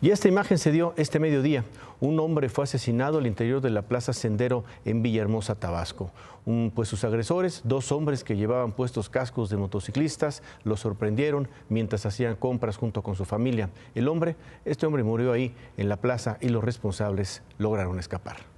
Y esta imagen se dio este mediodía. Un hombre fue asesinado al interior de la Plaza Sendero en Villahermosa, Tabasco. pues sus agresores, dos hombres que llevaban puestos cascos de motociclistas, lo sorprendieron mientras hacían compras junto con su familia. El hombre, este hombre murió ahí en la plaza y los responsables lograron escapar.